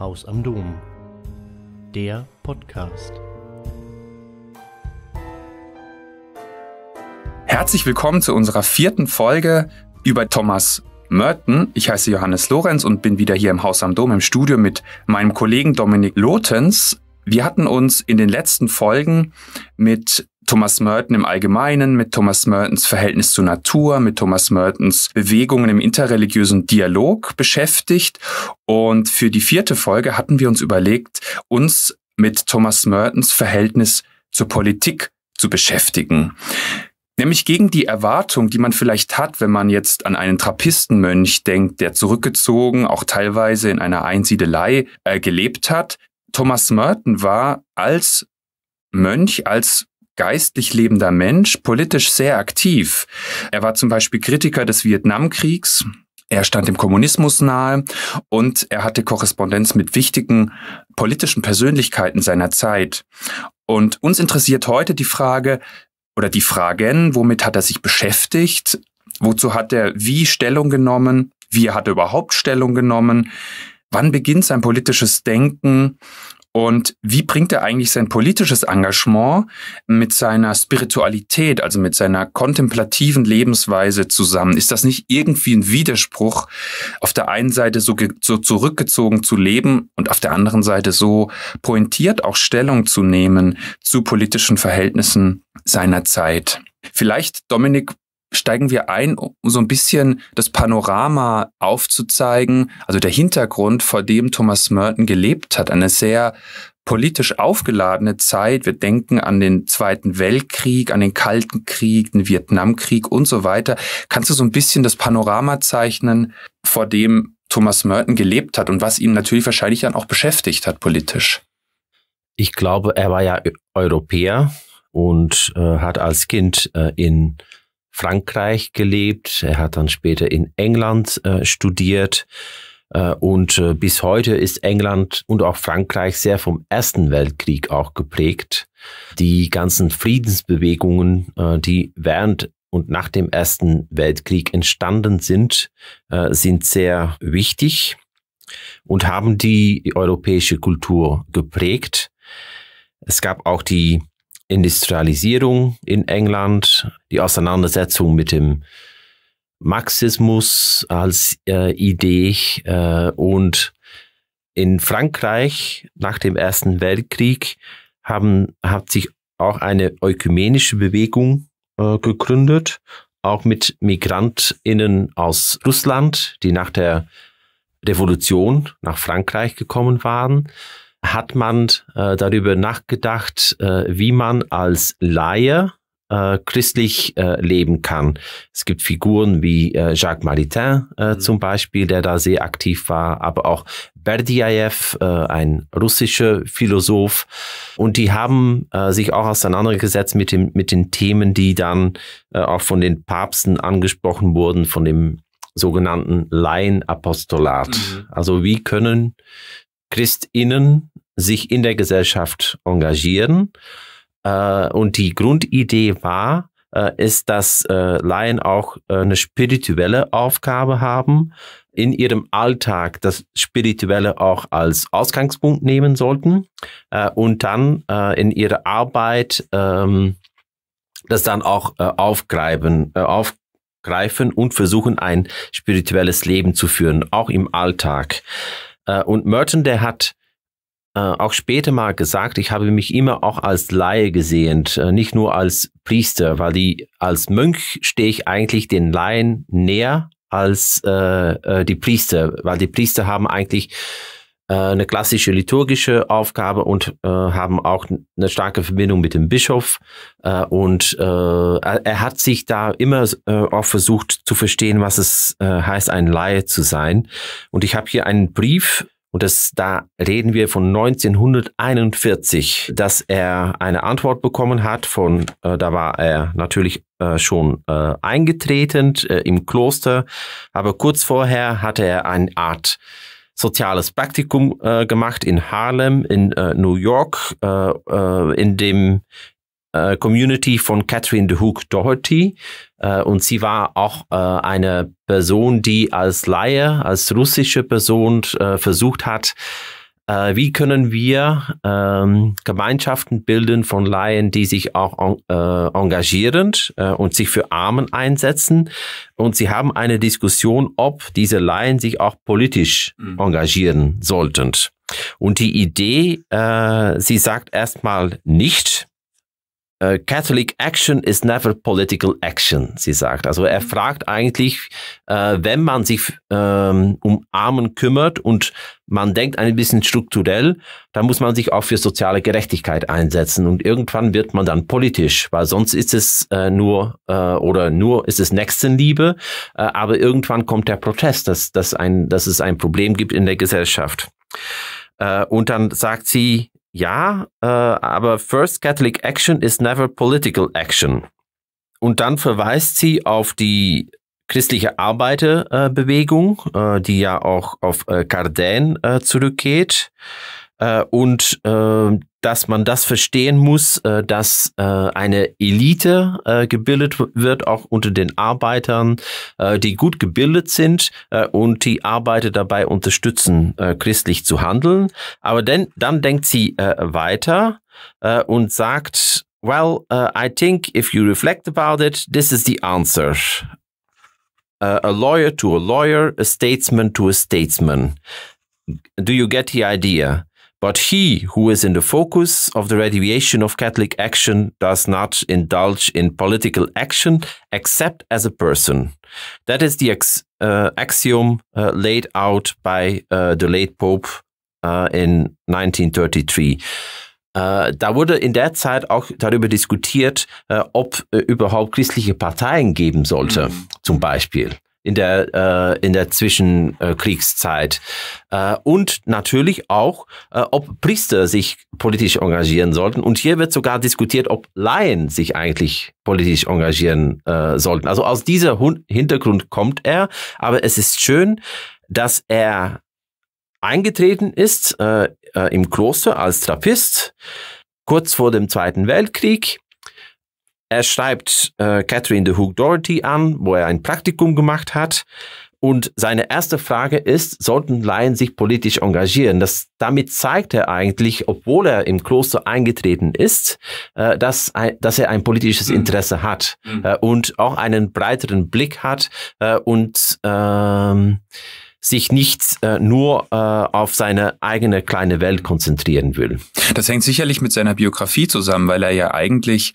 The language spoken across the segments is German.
Haus am Dom. Der Podcast. Herzlich willkommen zu unserer vierten Folge über Thomas Merton. Ich heiße Johannes Lorenz und bin wieder hier im Haus am Dom im Studio mit meinem Kollegen Dominik Lothens. Wir hatten uns in den letzten Folgen mit Thomas Merton im Allgemeinen, mit Thomas Mertons Verhältnis zur Natur, mit Thomas Mertons Bewegungen im interreligiösen Dialog beschäftigt. Und für die vierte Folge hatten wir uns überlegt, uns mit Thomas Mertons Verhältnis zur Politik zu beschäftigen. Nämlich gegen die Erwartung, die man vielleicht hat, wenn man jetzt an einen Trappistenmönch denkt, der zurückgezogen, auch teilweise in einer Einsiedelei äh, gelebt hat. Thomas Merton war als Mönch, als geistlich lebender Mensch, politisch sehr aktiv. Er war zum Beispiel Kritiker des Vietnamkriegs. Er stand dem Kommunismus nahe und er hatte Korrespondenz mit wichtigen politischen Persönlichkeiten seiner Zeit. Und uns interessiert heute die Frage oder die Fragen, womit hat er sich beschäftigt? Wozu hat er wie Stellung genommen? Wie hat er überhaupt Stellung genommen? Wann beginnt sein politisches Denken? Und wie bringt er eigentlich sein politisches Engagement mit seiner Spiritualität, also mit seiner kontemplativen Lebensweise zusammen? Ist das nicht irgendwie ein Widerspruch, auf der einen Seite so, so zurückgezogen zu leben und auf der anderen Seite so pointiert auch Stellung zu nehmen zu politischen Verhältnissen seiner Zeit? Vielleicht, Dominik, steigen wir ein, um so ein bisschen das Panorama aufzuzeigen, also der Hintergrund, vor dem Thomas Merton gelebt hat, eine sehr politisch aufgeladene Zeit. Wir denken an den Zweiten Weltkrieg, an den Kalten Krieg, den Vietnamkrieg und so weiter. Kannst du so ein bisschen das Panorama zeichnen, vor dem Thomas Merton gelebt hat und was ihn natürlich wahrscheinlich dann auch beschäftigt hat politisch? Ich glaube, er war ja Europäer und äh, hat als Kind äh, in Frankreich gelebt. Er hat dann später in England äh, studiert. Äh, und äh, bis heute ist England und auch Frankreich sehr vom Ersten Weltkrieg auch geprägt. Die ganzen Friedensbewegungen, äh, die während und nach dem Ersten Weltkrieg entstanden sind, äh, sind sehr wichtig und haben die europäische Kultur geprägt. Es gab auch die Industrialisierung in England, die Auseinandersetzung mit dem Marxismus als äh, Idee äh, und in Frankreich nach dem Ersten Weltkrieg haben, hat sich auch eine ökumenische Bewegung äh, gegründet, auch mit MigrantInnen aus Russland, die nach der Revolution nach Frankreich gekommen waren hat man äh, darüber nachgedacht, äh, wie man als Laie äh, christlich äh, leben kann. Es gibt Figuren wie äh, Jacques Maritain äh, mhm. zum Beispiel, der da sehr aktiv war, aber auch Berdiaev, äh, ein russischer Philosoph. Und die haben äh, sich auch auseinandergesetzt mit, dem, mit den Themen, die dann äh, auch von den Papsten angesprochen wurden, von dem sogenannten Laienapostolat. Mhm. Also wie können Christinnen sich in der Gesellschaft engagieren. Äh, und die Grundidee war, äh, ist, dass äh, Laien auch eine spirituelle Aufgabe haben, in ihrem Alltag das Spirituelle auch als Ausgangspunkt nehmen sollten und dann in ihrer Arbeit ähm, das dann auch aufgreifen, auf, greifen und versuchen, ein spirituelles Leben zu führen, auch im Alltag. Und Merton, der hat äh, auch später mal gesagt, ich habe mich immer auch als Laie gesehen, äh, nicht nur als Priester, weil die, als Mönch stehe ich eigentlich den Laien näher als äh, äh, die Priester, weil die Priester haben eigentlich äh, eine klassische liturgische Aufgabe und äh, haben auch eine starke Verbindung mit dem Bischof. Äh, und äh, er hat sich da immer äh, auch versucht zu verstehen, was es äh, heißt, ein Laie zu sein. Und ich habe hier einen Brief und das, da reden wir von 1941, dass er eine Antwort bekommen hat von, äh, da war er natürlich äh, schon äh, eingetreten äh, im Kloster, aber kurz vorher hatte er eine Art soziales Praktikum äh, gemacht in Harlem, in äh, New York, in dem äh, Community von Catherine de Hook Doherty äh, und sie war auch äh, eine Person, die als Laie, als russische Person äh, versucht hat, äh, wie können wir ähm, Gemeinschaften bilden von Laien, die sich auch äh, engagieren äh, und sich für Armen einsetzen. Und sie haben eine Diskussion, ob diese Laien sich auch politisch mhm. engagieren sollten. Und die Idee, äh, sie sagt erstmal nicht, äh, Catholic Action is never political action, sie sagt. Also er mhm. fragt eigentlich, äh, wenn man sich ähm, um Armen kümmert und man denkt ein bisschen strukturell, dann muss man sich auch für soziale Gerechtigkeit einsetzen und irgendwann wird man dann politisch, weil sonst ist es äh, nur äh, oder nur ist es Nächstenliebe, äh, aber irgendwann kommt der Protest, dass, dass, ein, dass es ein Problem gibt in der Gesellschaft. Äh, und dann sagt sie, ja, äh, aber First Catholic Action is never political action. Und dann verweist sie auf die christliche Arbeiterbewegung, äh, die ja auch auf äh, Cardan äh, zurückgeht. Äh, und ähm, dass man das verstehen muss, äh, dass äh, eine Elite äh, gebildet wird, auch unter den Arbeitern, die gut gebildet sind und die Arbeiter dabei unterstützen, christlich zu handeln. Aber denn, dann denkt sie weiter und sagt, well, I think if you reflect about it, this is the answer. a lawyer to a lawyer, a statesman to a statesman. Do you get the idea? But he who is in the focus of the radiation of Catholic action does not indulge in political action except as a person. That is the ex, uh, axiom uh, laid out by uh, the late Pope uh, in 1933. Uh, da wurde in der Zeit auch darüber diskutiert, uh, ob überhaupt christliche Parteien geben sollte, mhm. zum Beispiel. in der, äh, in der Zwischenkriegszeit. Äh, und natürlich auch, äh, ob Priester sich politisch engagieren sollten. Und hier wird sogar diskutiert, ob Laien sich eigentlich politisch engagieren äh, sollten. Also aus dieser Hintergrund kommt er. Aber es ist schön, dass er eingetreten ist äh, äh im Kloster als Trappist kurz vor dem Zweiten Weltkrieg er schreibt äh, Catherine de Hook Doherty an, wo er ein Praktikum gemacht hat. Und seine erste Frage ist, sollten Laien sich politisch engagieren? Das, damit zeigt er eigentlich, obwohl er im Kloster eingetreten ist, äh, dass, ein, dass er ein politisches mhm. Interesse mhm. hat äh, und auch einen breiteren Blick hat äh, und ähm, sich nicht äh, nur äh, auf seine eigene kleine Welt konzentrieren will. Das hängt sicherlich mit seiner Biografie zusammen, weil er ja eigentlich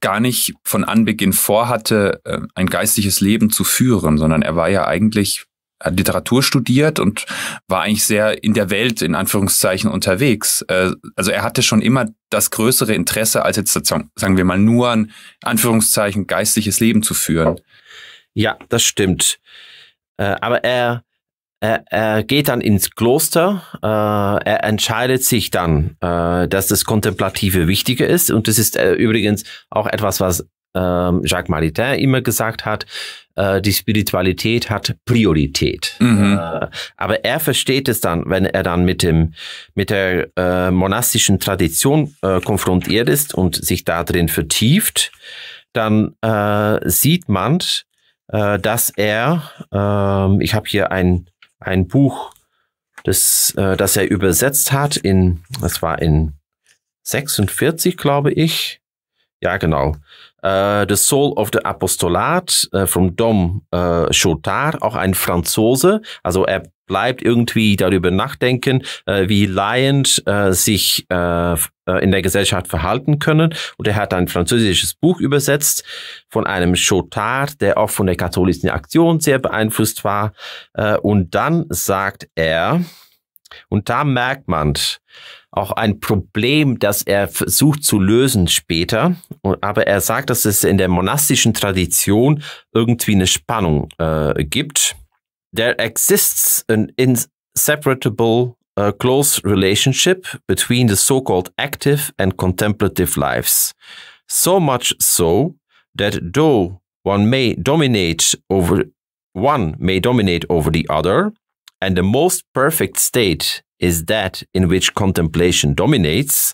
gar nicht von Anbeginn vorhatte, äh, ein geistiges Leben zu führen, sondern er war ja eigentlich hat Literatur studiert und war eigentlich sehr in der Welt in Anführungszeichen unterwegs. Äh, also er hatte schon immer das größere Interesse, als jetzt sagen wir mal nur ein Anführungszeichen geistliches Leben zu führen. Ja, das stimmt. Äh, aber er er, er geht dann ins Kloster, äh, er entscheidet sich dann, äh, dass das Kontemplative wichtiger ist. Und das ist äh, übrigens auch etwas, was ähm, Jacques Maritain immer gesagt hat, äh, die Spiritualität hat Priorität. Mhm. Äh, aber er versteht es dann, wenn er dann mit, dem, mit der äh, monastischen Tradition konfrontiert ist und sich darin vertieft, dann sieht man, dass er, ähm, ich habe hier ein ein Buch, das, äh, das er übersetzt hat in, das war in 46, glaube ich. Ja, genau. Äh, The Soul of the Apostolat äh, vom Dom äh, Chotard, auch ein Franzose. Also er bleibt irgendwie darüber nachdenken, äh, wie Lions äh, sich äh, äh, in der Gesellschaft verhalten können. Und er hat ein französisches Buch übersetzt von einem Chotard, der auch von der katholischen Aktion sehr beeinflusst war. Äh, und dann sagt er, und da merkt man auch ein Problem, das er versucht zu lösen später. Aber er sagt, dass es in der monastischen Tradition irgendwie eine Spannung äh, gibt. there exists an inseparable uh, close relationship between the so called active and contemplative lives. So much so that though one may dominate over one may dominate over the other, and the most perfect state is that in which contemplation dominates,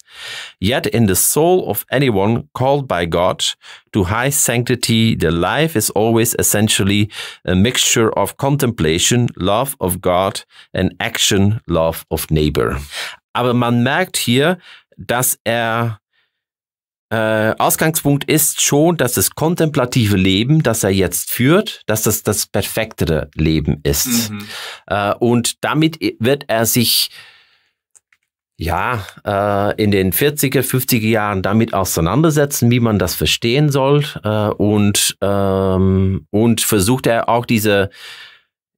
yet in the soul of anyone called by God to high sanctity, the life is always essentially a mixture of contemplation, love of God, and action, love of neighbor. Aber man merkt hier, dass er Äh, Ausgangspunkt ist schon, dass das kontemplative Leben, das er jetzt führt, dass das das perfektere Leben ist. Mhm. Äh, und damit wird er sich ja, äh, in den 40er, 50er Jahren damit auseinandersetzen, wie man das verstehen soll. und, ähm, und versucht er auch diese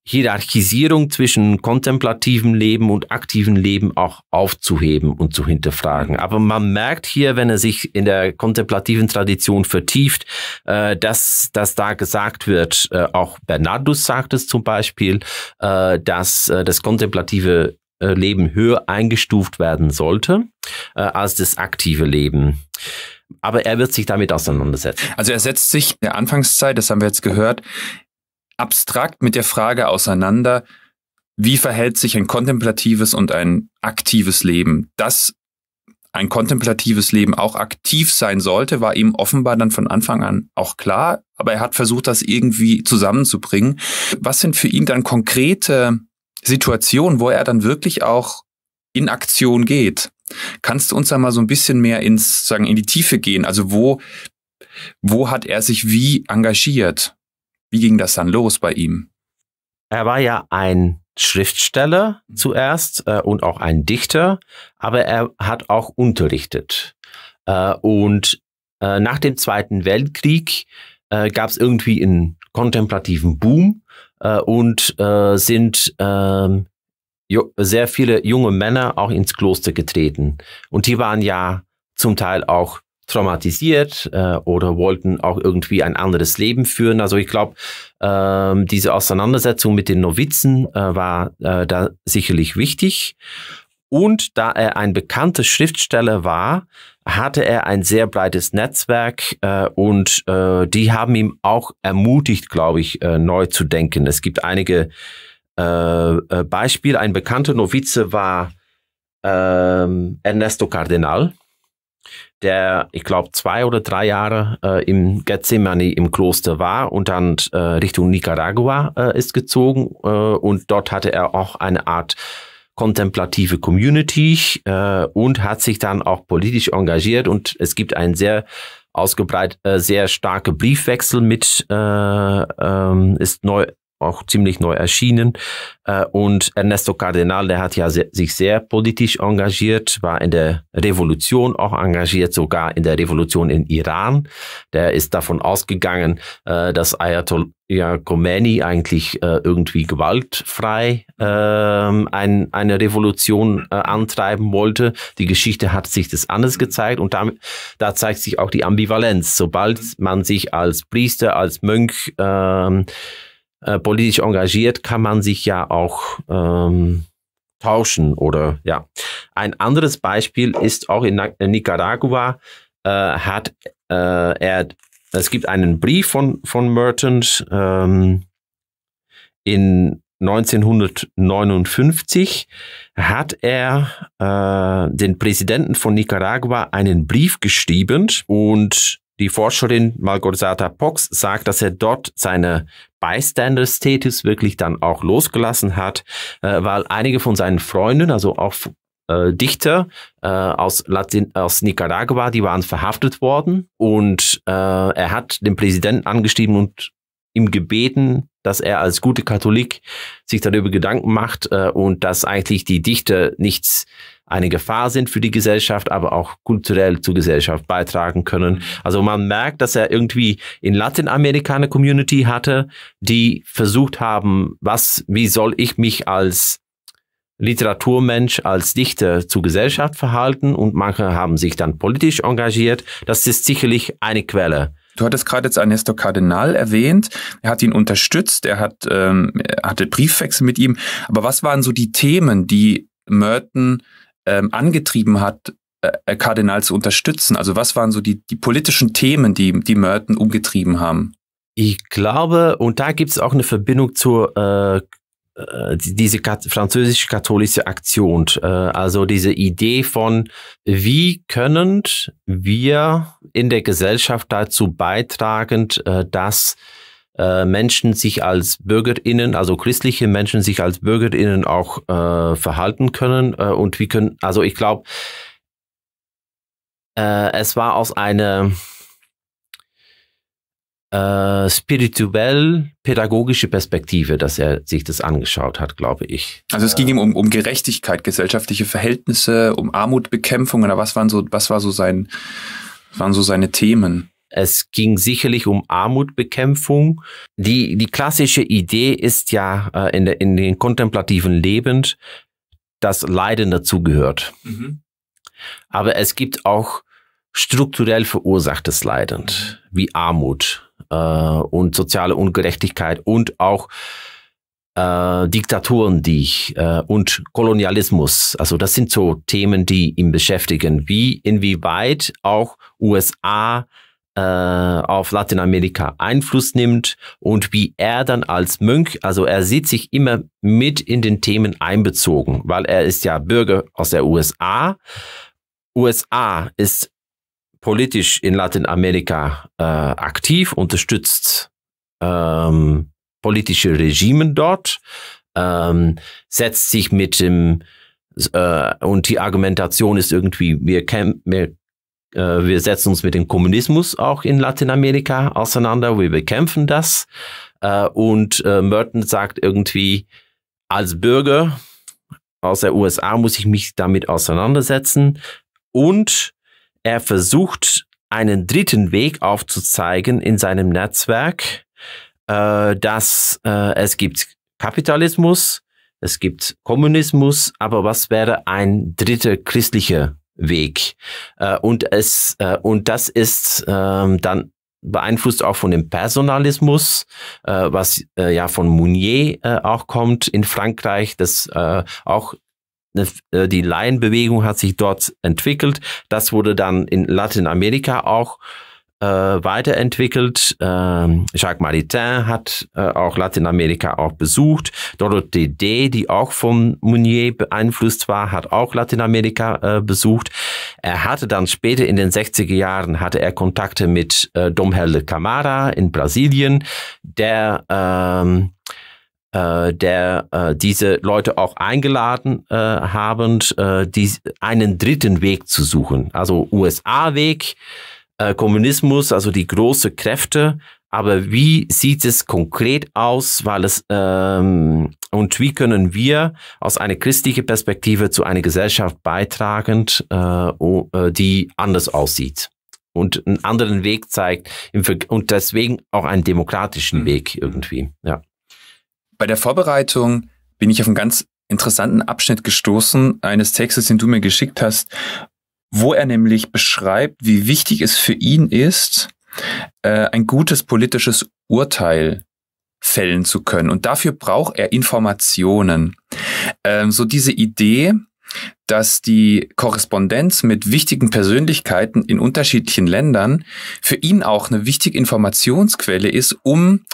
Hierarchisierung zwischen kontemplativem Leben und aktivem Leben auch aufzuheben und zu hinterfragen. Aber man merkt hier, wenn er sich in der kontemplativen Tradition vertieft, äh, dass, dass da gesagt wird, äh, auch Bernardus sagt es zum Beispiel, äh, dass das kontemplative Leben höher eingestuft werden sollte als das aktive Leben aber er wird sich damit auseinandersetzen. Also er setzt sich in der Anfangszeit, das haben wir jetzt gehört, abstrakt mit der Frage auseinander, wie verhält sich ein kontemplatives und ein aktives Leben. Dass ein kontemplatives Leben auch aktiv sein sollte, war ihm offenbar dann von Anfang an auch klar, aber er hat versucht, das irgendwie zusammenzubringen. Was sind für ihn dann konkrete Situationen, wo er dann wirklich auch in Aktion geht? Kannst du uns da mal so ein bisschen mehr ins, sagen, in die Tiefe gehen? Also wo, wo hat er sich wie engagiert? Wie ging das dann los bei ihm? Er war ja ein Schriftsteller mhm. zuerst äh, und auch ein Dichter, aber er hat auch unterrichtet. Äh, und äh, nach dem Zweiten Weltkrieg äh, gab es irgendwie einen kontemplativen Boom äh, und äh, sind ähm, sehr viele junge Männer auch ins Kloster getreten. Und die waren ja zum Teil auch traumatisiert äh, oder wollten auch irgendwie ein anderes Leben führen. Also ich glaube, ähm, diese Auseinandersetzung mit den Novizen äh, war äh, da sicherlich wichtig. Und da er ein bekannter Schriftsteller war, hatte er ein sehr breites Netzwerk äh, und äh, die haben ihm auch ermutigt, glaube ich, äh, neu zu denken. Es gibt einige äh, äh, Beispiele. Ein bekannter Novize war ähm, Ernesto Cardenal der, ich glaube, zwei oder drei Jahre äh, im Gethsemane im Kloster war und dann äh, Richtung Nicaragua äh, ist gezogen. Äh, und dort hatte er auch eine Art kontemplative Community äh, und hat sich dann auch politisch engagiert. Und es gibt einen sehr ausgebreitet, äh, sehr starke Briefwechsel mit, ähm, ist neu, auch ziemlich neu erschienen. Äh, und Ernesto Cardenal, der hat ja sich sehr politisch engagiert, war in der Revolution auch engagiert, sogar in der Revolution in Iran. Der ist davon ausgegangen, äh, dass Ayatollah Khomeini eigentlich äh, irgendwie gewaltfrei ähm, eine Revolution antreiben wollte. Die Geschichte hat sich das anders gezeigt und damit, da zeigt sich auch die Ambivalenz. Sobald man sich als Priester, als Mönch ähm, äh, politisch engagiert, kann man sich ja auch ähm, tauschen oder ja. Ein anderes Beispiel ist auch in, in Nicaragua äh, hat äh, er, es gibt einen Brief von, von Mertens ähm, in 1959 hat er äh, den Präsidenten von Nicaragua einen Brief geschrieben und die Forscherin Malgorzata Pox sagt, dass er dort seine Bystander-Status wirklich dann auch losgelassen hat, äh, weil einige von seinen Freunden, also auch äh, Dichter äh, aus, Latin, aus Nicaragua, die waren verhaftet worden und äh, er hat den Präsidenten angeschrieben und ihm gebeten, dass er als gute Katholik sich darüber Gedanken macht äh, und dass eigentlich die Dichter nichts eine Gefahr sind für die Gesellschaft, aber auch kulturell zur Gesellschaft beitragen können. Also man merkt, dass er irgendwie in Lateinamerika eine Community hatte, die versucht haben, was, wie soll ich mich als Literaturmensch als Dichter zur Gesellschaft verhalten und manche haben sich dann politisch engagiert. Das ist sicherlich eine Quelle. Du hattest gerade jetzt Ernesto Cardinal erwähnt. Er hat ihn unterstützt, er, hat, ähm, er hatte Briefwechsel mit ihm. Aber was waren so die Themen, die Merton ähm, angetrieben hat, äh, äh, Kardinal zu unterstützen? Also was waren so die, die politischen Themen, die, die Merton umgetrieben haben? Ich glaube, und da gibt es auch eine Verbindung zu äh, äh diese kat französisch-katholische Aktion, äh, also diese Idee von, wie können wir in der Gesellschaft dazu beitragen, äh, dass äh, Menschen sich als Bürgerinnen, also christliche Menschen sich als Bürgerinnen auch äh, verhalten können. Äh, und wie können, also ich glaube, äh, es war aus einer äh, spirituell pädagogischen Perspektive, dass er sich das angeschaut hat, glaube ich. Also es ging ihm um, um Gerechtigkeit, gesellschaftliche Verhältnisse, um Armutbekämpfung oder was waren so, was war so sein, waren so seine Themen? Es ging sicherlich um Armutbekämpfung. Die, die klassische Idee ist ja äh, in, de, in den kontemplativen Leben, dass Leiden dazugehört. Mhm. Aber es gibt auch strukturell verursachtes Leiden, mhm. wie Armut äh, und soziale Ungerechtigkeit und auch äh, Diktaturen, die äh, und Kolonialismus. Also das sind so Themen, die ihn beschäftigen. Wie inwieweit auch USA äh, auf Lateinamerika Einfluss nimmt und wie er dann als Mönch, also er sieht sich immer mit in den Themen einbezogen, weil er ist ja Bürger aus der USA. USA ist politisch in Lateinamerika äh, aktiv, unterstützt ähm, politische Regimen dort, ähm, setzt sich mit dem äh, und die Argumentation ist irgendwie, wir, kämp wir äh, wir setzen uns mit dem Kommunismus auch in Lateinamerika auseinander, wir bekämpfen das. Äh, und äh, Merton sagt irgendwie, als Bürger aus der USA muss ich mich damit auseinandersetzen. Und er versucht, einen dritten Weg aufzuzeigen in seinem Netzwerk, dass es gibt Kapitalismus, es gibt Kommunismus, aber was wäre ein dritter christlicher Weg. Äh, und es, äh, und das ist ähm, dann beeinflusst auch von dem Personalismus, äh, was äh, ja von Mounier äh, auch kommt in Frankreich, das äh, auch äh, die Laienbewegung hat sich dort entwickelt. Das wurde dann in Lateinamerika auch äh, weiterentwickelt. Ähm, Jacques Maritain hat äh, auch Lateinamerika auch besucht. Dorothee D., die auch von Mounier beeinflusst war, hat auch Lateinamerika äh, besucht. Er hatte dann später in den 60er Jahren hatte er Kontakte mit äh, Domhelde Camara in Brasilien, der ähm, äh, der äh, diese Leute auch eingeladen äh, haben, äh, die, einen dritten Weg zu suchen. Also USA-Weg, äh, Kommunismus, also die großen Kräfte, aber wie sieht es konkret aus, weil es ähm, und wie können wir aus einer christlichen Perspektive zu einer Gesellschaft beitragen, äh, äh die anders aussieht und einen anderen Weg zeigt und deswegen auch einen demokratischen mhm. Weg irgendwie. Ja. Bei der Vorbereitung bin ich auf einen ganz interessanten Abschnitt gestoßen eines Textes, den du mir geschickt hast, wo er nämlich beschreibt, wie wichtig es für ihn ist, äh, ein gutes politisches Urteil fällen zu können. Und dafür braucht er Informationen. Ähm, so diese Idee, dass die Korrespondenz mit wichtigen Persönlichkeiten in unterschiedlichen Ländern für ihn auch eine wichtige Informationsquelle ist, um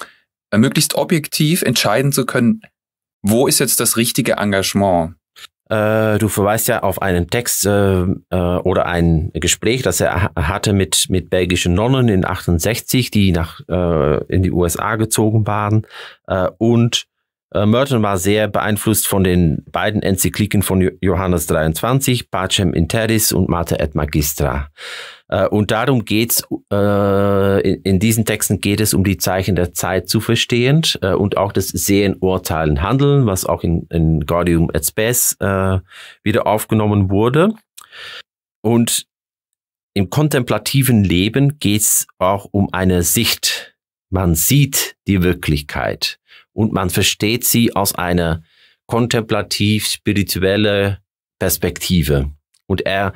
äh, möglichst objektiv entscheiden zu können, wo ist jetzt das richtige Engagement. Äh, du verweist ja auf einen Text äh, äh oder ein Gespräch, das er hatte mit, mit belgischen Nonnen in 68, die nach, äh, in die USA gezogen waren und äh, Merton war sehr beeinflusst von den beiden Enzykliken von Johannes 23, Pacem Interis und Mater et Magistra. Äh, und darum geht's, äh, in, in, diesen Texten geht es um die Zeichen der Zeit zu verstehen äh, und auch das Sehen, Urteilen, Handeln, was auch in, in Gordium et Spes äh, wieder aufgenommen wurde. Und im kontemplativen Leben geht's auch um eine Sicht. Man sieht die Wirklichkeit und man versteht sie aus einer kontemplativ-spirituellen Perspektive. Und er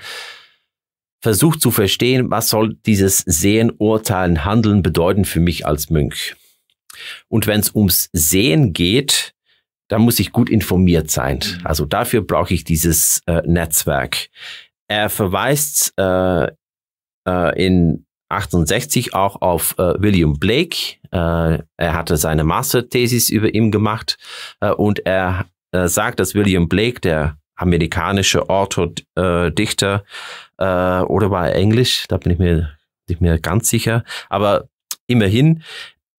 versucht zu verstehen, was soll dieses Sehen, Urteilen, Handeln bedeuten für mich als Mönch. Und wenn es ums Sehen geht, dann muss ich gut informiert sein. Mhm. Also dafür brauche ich dieses äh, Netzwerk. Er verweist äh, äh, in 1868 auch auf äh, William Blake. Äh, er hatte seine Masterthesis über ihn gemacht äh, und er äh, sagt, dass William Blake, der amerikanische Ortho-Dichter, äh, äh, oder war er Englisch, da bin ich mir nicht mehr ganz sicher, aber immerhin,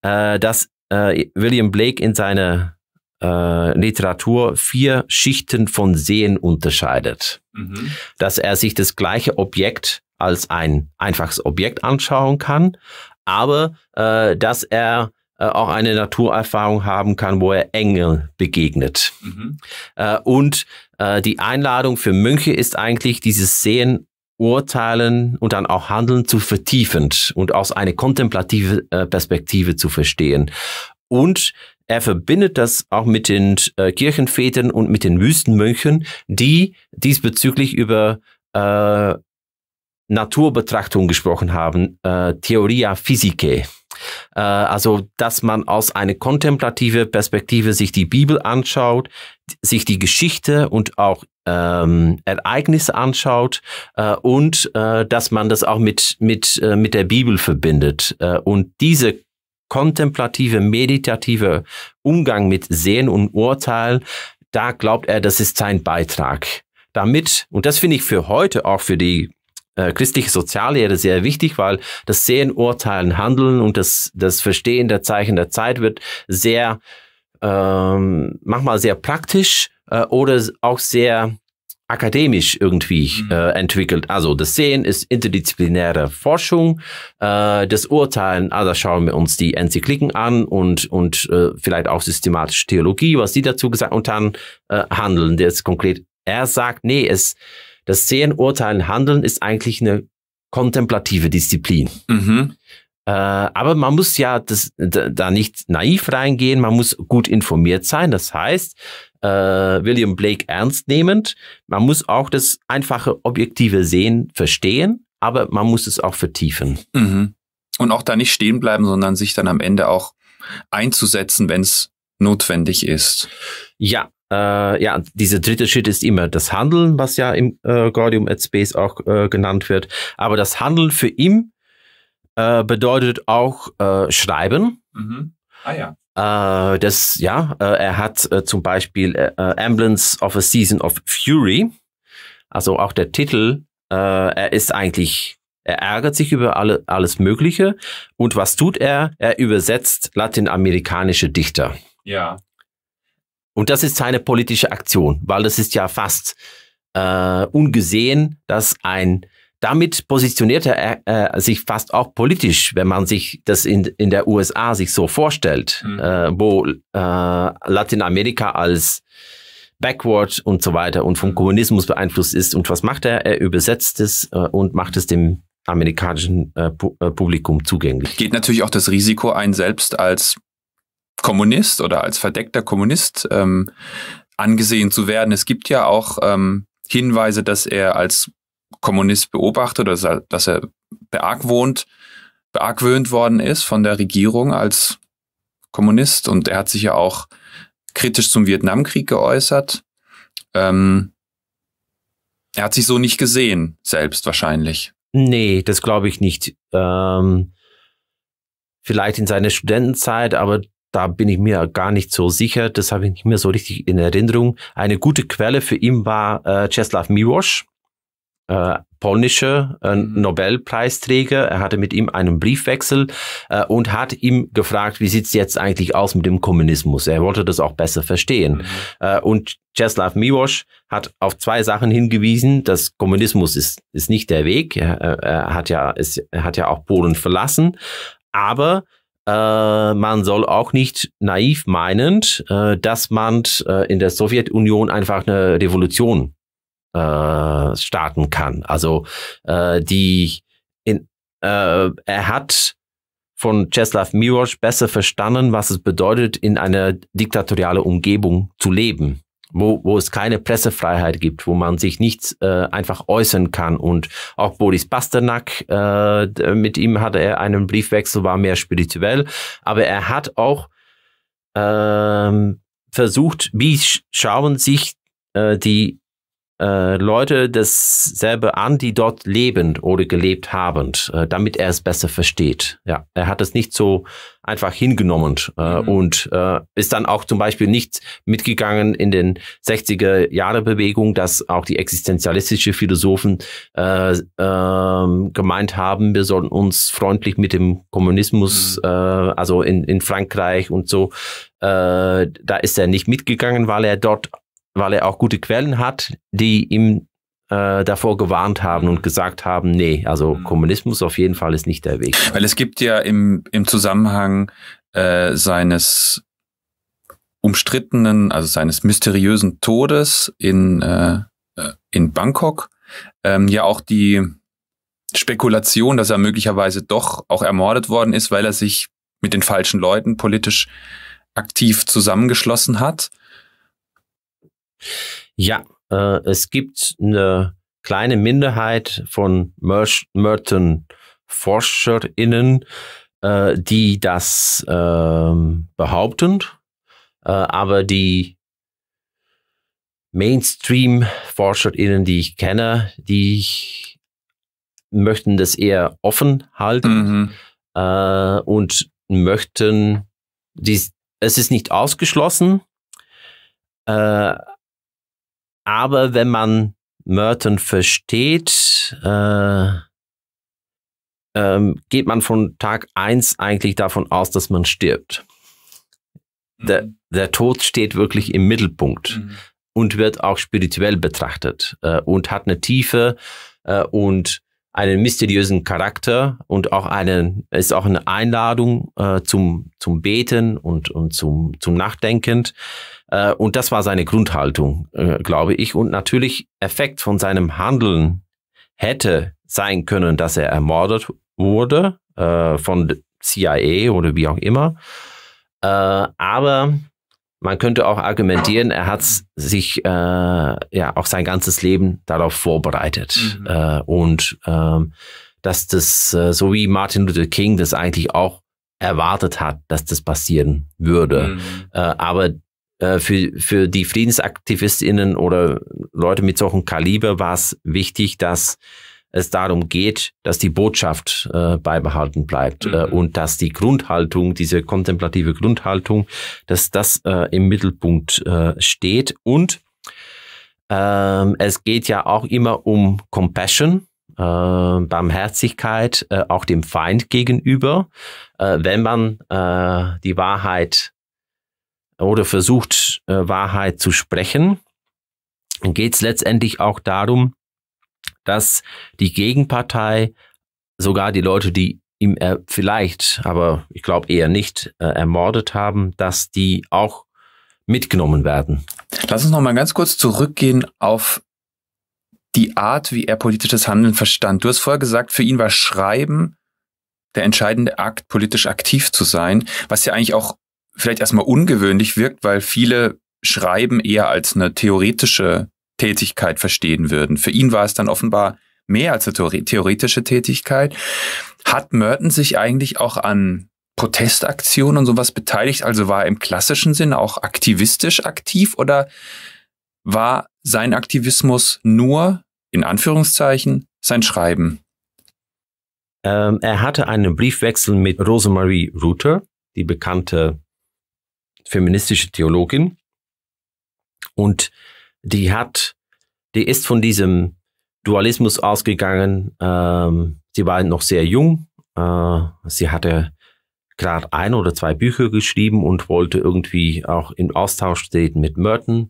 dass William Blake in seiner äh, Literatur vier Schichten von Sehen unterscheidet. Mhm. Dass er sich das gleiche Objekt als ein einfaches Objekt anschauen kann, aber äh, dass er äh, auch eine Naturerfahrung haben kann, wo er Engel begegnet. Mhm. Äh, und äh, die Einladung für Mönche ist eigentlich dieses Sehen, Urteilen und dann auch Handeln zu vertiefend und aus einer kontemplative Perspektive zu verstehen. Und er verbindet das auch mit den äh, Kirchenvätern und mit den Wüstenmönchen, die diesbezüglich über äh, Naturbetrachtung gesprochen haben, äh, Theoria Physicae. Äh, also, dass man aus einer kontemplativen Perspektive sich die Bibel anschaut, sich die Geschichte und auch ähm, Ereignisse anschaut äh, und äh, dass man das auch mit, mit, äh, mit der Bibel verbindet. Äh, und diese kontemplative, meditative Umgang mit Sehen und Urteil, da glaubt er, das ist sein Beitrag. Damit, und das finde ich für heute auch für die äh, christliche Soziallehre sehr wichtig, weil das Sehen, Urteilen, Handeln und das, das Verstehen der Zeichen der Zeit wird sehr, ähm, manchmal sehr praktisch äh, oder auch sehr akademisch irgendwie mhm. äh, entwickelt. Also das Sehen ist interdisziplinäre Forschung, äh, das Urteilen, also schauen wir uns die Enzykliken an und, und äh, vielleicht auch systematische Theologie, was die dazu gesagt und dann äh, Handeln, der ist konkret. Er sagt, nee, es, das Sehen, Urteilen, Handeln ist eigentlich eine kontemplative Disziplin. Mhm. Äh, aber man muss ja das, da nicht naiv reingehen, man muss gut informiert sein. Das heißt, äh, William Blake ernst nehmend. Man muss auch das einfache objektive Sehen verstehen, aber man muss es auch vertiefen. Mhm. Und auch da nicht stehen bleiben, sondern sich dann am Ende auch einzusetzen, wenn es notwendig ist. Ja, äh, ja, dieser dritte Schritt ist immer das Handeln, was ja im äh, Gordium et Spes auch äh, genannt wird. Aber das Handeln für ihn äh, bedeutet auch äh, Schreiben. Mhm. Ah ja. Äh, das, ja, äh, er hat äh, zum Beispiel äh, äh, Ambulance of a Season of Fury, also auch der Titel, äh, er ist eigentlich, er ärgert sich über alle, alles Mögliche. Und was tut er? Er übersetzt lateinamerikanische Dichter. Ja. Und das ist seine politische Aktion, weil das ist ja fast äh, ungesehen, dass ein damit positionierte er äh, äh, sich fast auch politisch, wenn man sich das in, in der USA sich so vorstellt, mhm. äh, wo äh, Lateinamerika als backward und so weiter und vom mhm. Kommunismus beeinflusst ist. Und was macht er? Er übersetzt es äh, und macht es dem amerikanischen äh, Publikum zugänglich. Geht natürlich auch das Risiko ein, selbst als Kommunist oder als verdeckter Kommunist ähm, angesehen zu werden. Es gibt ja auch ähm, Hinweise, dass er als Kommunist beobachtet oder dass er beargwohnt, beargwöhnt worden ist von der Regierung als Kommunist und er hat sich ja auch kritisch zum Vietnamkrieg geäußert. Ähm, er hat sich so nicht gesehen, selbst wahrscheinlich. Nee, das glaube ich nicht. Ähm, vielleicht in seiner Studentenzeit, aber da bin ich mir gar nicht so sicher. Das habe ich nicht mehr so richtig in Erinnerung. Eine gute Quelle für ihn war äh, Czeslaw Miłosz, äh, polnische äh, Nobelpreisträger. Er hatte mit ihm einen Briefwechsel äh, und hat ihm gefragt, wie sieht's jetzt eigentlich aus mit dem Kommunismus? Er wollte das auch besser verstehen. Mhm. Äh, und Czeslaw Miłosz hat auf zwei Sachen hingewiesen. Das Kommunismus ist, ist nicht der Weg. Er, äh, er hat ja, ist, er hat ja auch Polen verlassen. Aber äh, man soll auch nicht naiv meinend, äh, dass man in der Sowjetunion einfach eine Revolution äh, starten kann. Also äh, die in, äh, er hat von Czeslaw Miłosz besser verstanden, was es bedeutet, in einer diktatorialen Umgebung zu leben, wo, wo es keine Pressefreiheit gibt, wo man sich nicht äh, einfach äußern kann. Und auch Boris Pasternak, äh, mit ihm hatte er einen Briefwechsel, war mehr spirituell, aber er hat auch äh, versucht, wie schauen sich äh, die äh, Leute dasselbe an, die dort lebend oder gelebt haben, äh, damit er es besser versteht. Ja, er hat es nicht so einfach hingenommen äh, mhm. und äh, ist dann auch zum Beispiel nicht mitgegangen in den 60er Jahre Bewegung, dass auch die existenzialistische Philosophen äh, äh, gemeint haben, wir sollen uns freundlich mit dem Kommunismus, mhm. äh, also in, in Frankreich und so, äh, da ist er nicht mitgegangen, weil er dort weil er auch gute Quellen hat, die ihm äh, davor gewarnt haben und mhm. gesagt haben, nee, also mhm. Kommunismus auf jeden Fall ist nicht der Weg. Weil es gibt ja im, im Zusammenhang äh, seines umstrittenen, also seines mysteriösen Todes in, äh, äh, in Bangkok, ähm, ja auch die Spekulation, dass er möglicherweise doch auch ermordet worden ist, weil er sich mit den falschen Leuten politisch aktiv zusammengeschlossen hat ja, äh, es gibt eine kleine Minderheit von Merton-ForscherInnen, äh, die das ähm, äh, behaupten, aber die Mainstream-ForscherInnen, die ich kenne, die möchten das eher offen halten mhm. Äh, und möchten, die, es ist nicht ausgeschlossen, äh, aber wenn man Merton versteht, äh, ähm, geht man von Tag 1 eigentlich davon aus, dass man stirbt. Mhm. Der, der Tod steht wirklich im Mittelpunkt mhm. und wird auch spirituell betrachtet äh, und hat eine Tiefe äh, und einen mysteriösen Charakter und auch einen, ist auch eine Einladung äh, zum, zum Beten und, und zum, zum Nachdenken. Äh, und das war seine Grundhaltung, äh, glaube ich. Und natürlich Effekt von seinem Handeln hätte sein können, dass er ermordet wurde äh, von CIA oder wie auch immer. Äh, aber man könnte auch argumentieren, er hat sich äh, ja auch sein ganzes Leben darauf vorbereitet. Mhm. Äh, und ähm, dass das, äh, so wie Martin Luther King das eigentlich auch erwartet hat, dass das passieren würde. Mhm. Äh, aber äh, für, für die FriedensaktivistInnen oder Leute mit solchen Kaliber war es wichtig, dass es darum geht, dass die Botschaft äh, beibehalten bleibt äh, mhm. äh, und dass die Grundhaltung, diese kontemplative Grundhaltung, dass das äh, im Mittelpunkt äh, steht. Und ähm, es geht ja auch immer um Compassion. Äh, Barmherzigkeit auch dem Feind gegenüber, wenn man die Wahrheit oder versucht, Wahrheit zu sprechen, Dann geht es letztendlich auch darum, dass die Gegenpartei sogar die Leute, die ihm äh, vielleicht, aber ich glaube eher nicht, äh, ermordet haben, dass die auch mitgenommen werden. Lass uns noch mal ganz kurz zurückgehen auf die Art, wie er politisches Handeln verstand. Du hast vorher gesagt, für ihn war Schreiben der entscheidende Akt, politisch aktiv zu sein, was ja eigentlich auch vielleicht erstmal ungewöhnlich wirkt, weil viele Schreiben eher als eine theoretische Tätigkeit verstehen würden. Für ihn war es dann offenbar mehr als eine theoretische Tätigkeit. Hat Merton sich eigentlich auch an Protestaktionen und sowas beteiligt? Also war er im klassischen Sinne auch aktivistisch aktiv oder war sein Aktivismus nur, in Anführungszeichen, sein Schreiben? Ähm, er hatte einen Briefwechsel mit Rosemarie Ruther, die bekannte feministische Theologin. Und die hat, die ist von diesem Dualismus ausgegangen. Ähm, sie war noch sehr jung. Äh, sie hatte gerade ein oder zwei Bücher geschrieben und wollte irgendwie auch im Austausch treten mit Merton.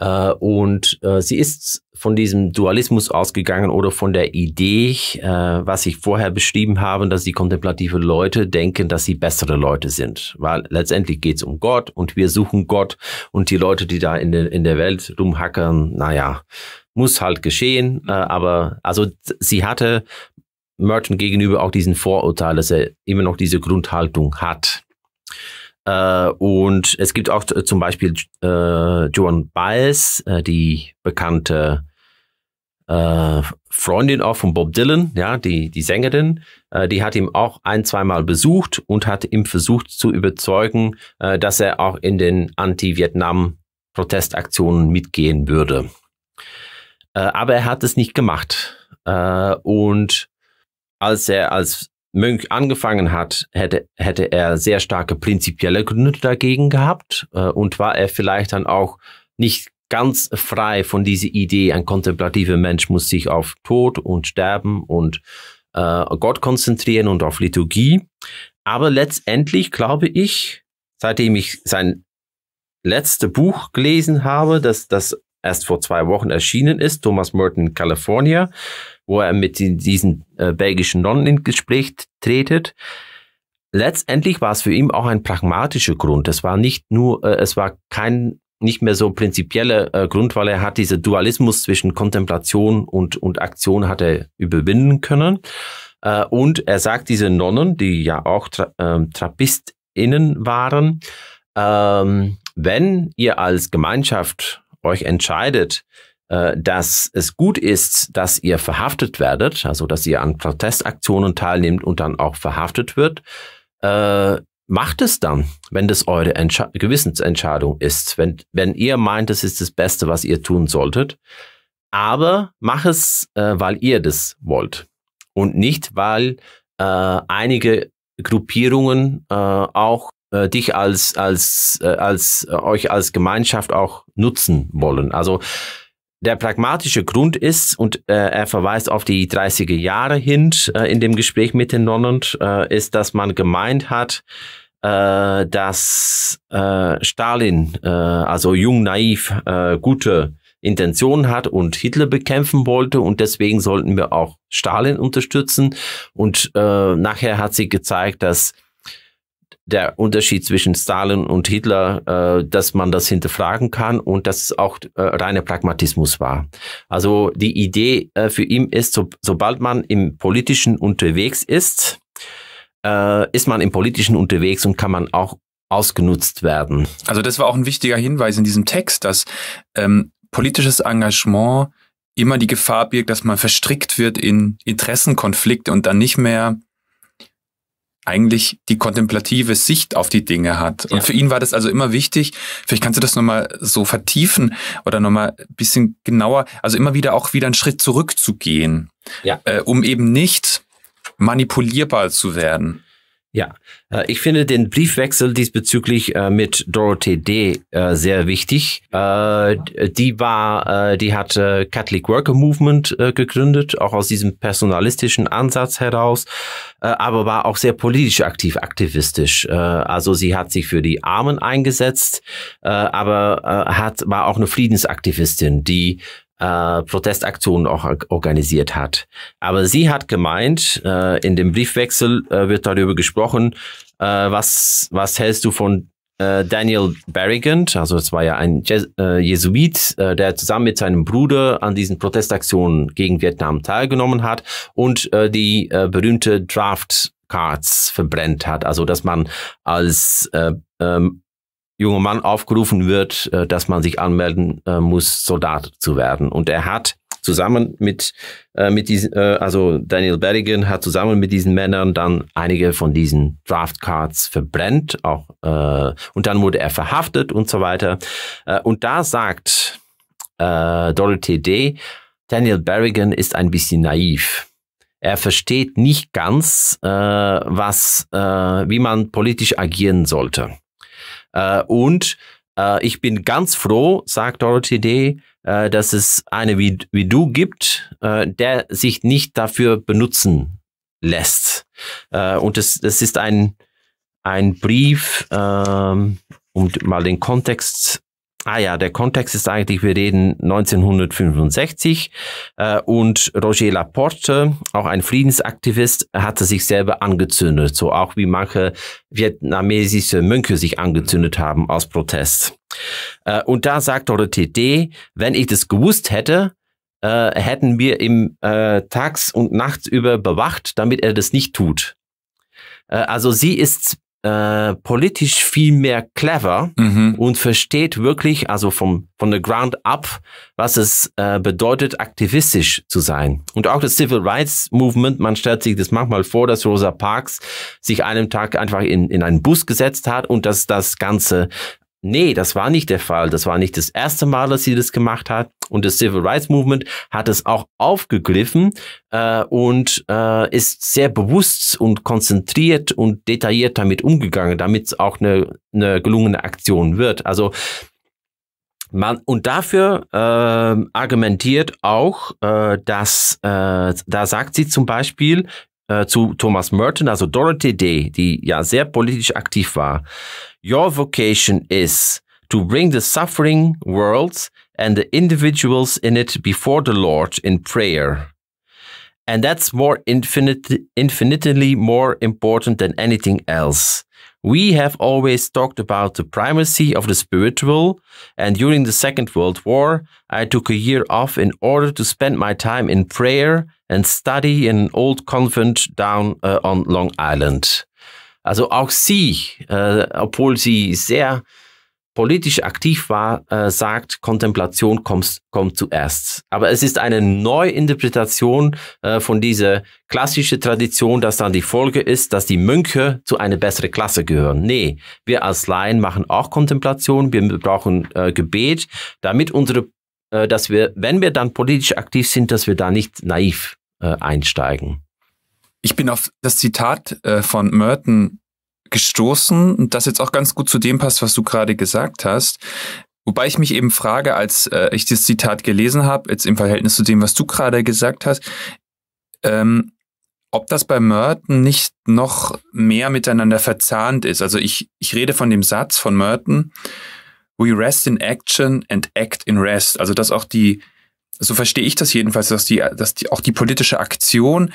Äh, und äh, sie ist von diesem Dualismus ausgegangen oder von der Idee, äh, was ich vorher beschrieben habe, dass die kontemplative Leute denken, dass sie bessere Leute sind. Weil letztendlich geht es um Gott und wir suchen Gott und die Leute, die da in, de, in der Welt rumhackern, naja, muss halt geschehen. Äh, aber also sie hatte Merton gegenüber auch diesen Vorurteil, dass er immer noch diese Grundhaltung hat. Äh, und es gibt auch äh, zum Beispiel äh, Joan Baez, äh, die bekannte äh, Freundin auch von Bob Dylan, ja, die, die Sängerin, äh, die hat ihn auch ein, zweimal besucht und hat ihm versucht zu überzeugen, dass er auch in den Anti-Vietnam-Protestaktionen mitgehen würde. aber er hat es nicht gemacht. und als er als Mönch angefangen hat, hätte, hätte er sehr starke prinzipielle Gründe dagegen gehabt äh, und war er vielleicht dann auch nicht ganz frei von dieser Idee, ein kontemplativer Mensch muss sich auf Tod und Sterben und äh, Gott konzentrieren und auf Liturgie. Aber letztendlich glaube ich, seitdem ich sein letztes Buch gelesen habe, das, das erst vor zwei Wochen erschienen ist, Thomas Merton California, wo er mit diesen äh, belgischen Nonnen ins Gespräch tretet. Letztendlich war es für ihn auch ein pragmatischer Grund. Es war nicht nur, äh, es war kein nicht mehr so prinzipieller äh, Grund, weil er hat diesen Dualismus zwischen Kontemplation und, und Aktion hat er überwinden können. Äh, und er sagt, diese Nonnen, die ja auch Tra ähm, TrappistInnen waren, ähm, wenn ihr als Gemeinschaft euch entscheidet, äh, dass es gut ist, dass ihr verhaftet werdet, also dass ihr an Protestaktionen teilnehmt und dann auch verhaftet wird, äh, macht es dann, wenn das eure Entsche Gewissensentscheidung ist, wenn, wenn ihr meint, das ist das Beste, was ihr tun solltet, aber macht es, äh, weil ihr das wollt und nicht, weil äh, einige Gruppierungen äh, auch äh, dich als, als, als euch als Gemeinschaft auch nutzen wollen. Also der pragmatische Grund ist, und äh, er verweist auf die 30er Jahre hin äh, in dem Gespräch mit den Nonnen, äh, ist, dass man gemeint hat, äh, dass äh, Stalin, äh, also jung, naiv, gute Intentionen hat und Hitler bekämpfen wollte und deswegen sollten wir auch Stalin unterstützen. Und nachher hat sie gezeigt, dass der Unterschied zwischen Stalin und Hitler, äh, dass man das hinterfragen kann und dass es auch äh, reiner Pragmatismus war. Also die Idee äh, für ihn ist, so, sobald man im Politischen unterwegs ist, äh, ist man im Politischen unterwegs und kann man auch ausgenutzt werden. Also das war auch ein wichtiger Hinweis in diesem Text, dass ähm, politisches Engagement immer die Gefahr birgt, dass man verstrickt wird in Interessenkonflikte und dann nicht mehr eigentlich die kontemplative Sicht auf die Dinge hat. Ja. Und für ihn war das also immer wichtig. Vielleicht kannst du das nochmal so vertiefen oder nochmal ein bisschen genauer, also immer wieder auch wieder einen Schritt zurückzugehen, ja. äh, um eben nicht manipulierbar zu werden. Ja, äh, ich finde den Briefwechsel diesbezüglich äh, mit Dorothee D. Äh, sehr wichtig. Die war, die hat Catholic Worker Movement gegründet, auch aus diesem personalistischen Ansatz heraus, aber war auch sehr politisch aktiv, aktivistisch. Also sie hat sich für die Armen eingesetzt, aber hat, war auch eine Friedensaktivistin, die äh, Protestaktionen auch organisiert hat. Aber sie hat gemeint, äh, in dem Briefwechsel äh, wird darüber gesprochen, äh, was, was hältst du von äh, Daniel Berrigant, also es war ja ein Jes äh, Jesuit, äh, der zusammen mit seinem Bruder an diesen Protestaktionen gegen Vietnam teilgenommen hat und äh, die äh, berühmte Draft Cards verbrennt hat, also dass man als äh, ähm, junger Mann aufgerufen wird, äh, dass man sich anmelden äh, muss, Soldat zu werden. Und er hat zusammen mit, äh, mit diesen, also Daniel Berrigan hat zusammen mit diesen Männern dann einige von diesen Draftcards verbrennt, auch, und dann wurde er verhaftet und so weiter. und da sagt Dorothy D., Daniel Berrigan ist ein bisschen naiv er versteht nicht ganz, äh, was, äh, wie man politisch agieren sollte. Äh, und äh, ich bin ganz froh, sagt Dorothy Day, äh, dass es eine wie, wie du gibt, äh, der sich nicht dafür benutzen lässt. Äh, und das, das ist ein, ein Brief, ähm, um mal den Kontext Ah ja, der Kontext ist eigentlich, wir reden 1965 äh, und Roger Laporte, auch ein Friedensaktivist, hatte sich selber angezündet, so auch wie manche vietnamesische Mönche sich angezündet haben aus Protest. Äh, und da sagt Dorothee D., wenn ich das gewusst hätte, äh, hätten wir im äh, tags und nachts über bewacht, damit er das nicht tut. Äh, also sie ist äh, politisch viel mehr clever mhm. und versteht wirklich, also vom, von der Ground up, was es äh, bedeutet, aktivistisch zu sein. Und auch das Civil Rights Movement, man stellt sich das manchmal vor, dass Rosa Parks sich einem Tag einfach in, in einen Bus gesetzt hat und dass das ganze Nee, das war nicht der Fall. Das war nicht das erste Mal, dass sie das gemacht hat. Und das Civil Rights Movement hat es auch aufgegriffen äh, und äh, ist sehr bewusst und konzentriert und detailliert damit umgegangen, damit es auch eine, eine gelungene Aktion wird. Also man, und dafür äh, argumentiert auch, äh, dass äh, da sagt sie zum Beispiel, äh, zu Thomas Merton, also Dorothy Day, die ja sehr politisch aktiv war. Your vocation is to bring the suffering world and the individuals in it before the Lord in prayer. And that's more infinite, infinitely more important than anything else. We have always talked about the primacy of the spiritual, and during the Second World War, I took a year off in order to spend my time in prayer and study in an old convent down uh, on Long Island. Also auch sie, äh, obwohl sie sehr politisch aktiv war, äh, sagt, Kontemplation kommt, kommt zuerst. Aber es ist eine Neuinterpretation äh, von dieser klassischen Tradition, dass dann die Folge ist, dass die Mönche zu einer besseren Klasse gehören. Nee, wir als Laien machen auch Kontemplation, wir brauchen äh, Gebet, damit unsere, äh, dass wir, wenn wir dann politisch aktiv sind, dass wir da nicht naiv äh, einsteigen. Ich bin auf das Zitat äh, von Merton gestoßen, und das jetzt auch ganz gut zu dem passt, was du gerade gesagt hast. Wobei ich mich eben frage, als äh, ich das Zitat gelesen habe, jetzt im Verhältnis zu dem, was du gerade gesagt hast, ähm, ob das bei Merton nicht noch mehr miteinander verzahnt ist. Also ich, ich rede von dem Satz von Merton, We rest in action and act in rest. Also dass auch die, so verstehe ich das jedenfalls, dass die, dass die, auch die politische Aktion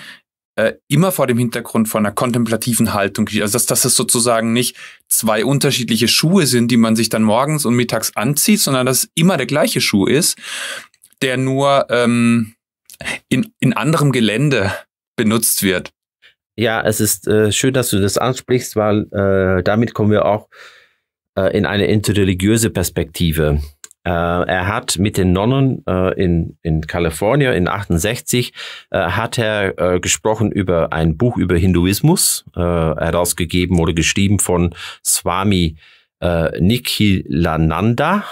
äh, immer vor dem Hintergrund von einer kontemplativen Haltung, also dass, dass es sozusagen nicht zwei unterschiedliche Schuhe sind, die man sich dann morgens und mittags anzieht, sondern dass es immer der gleiche Schuh ist, der nur ähm, in, in anderem Gelände benutzt wird. Ja, es ist äh, schön, dass du das ansprichst, weil äh, damit kommen wir auch äh, in eine interreligiöse Perspektive. Äh, er hat mit den Nonnen äh, in, in Kalifornien in 68 äh, hat er gesprochen über ein Buch über Hinduismus, herausgegeben oder geschrieben von Swami Nikhilananda.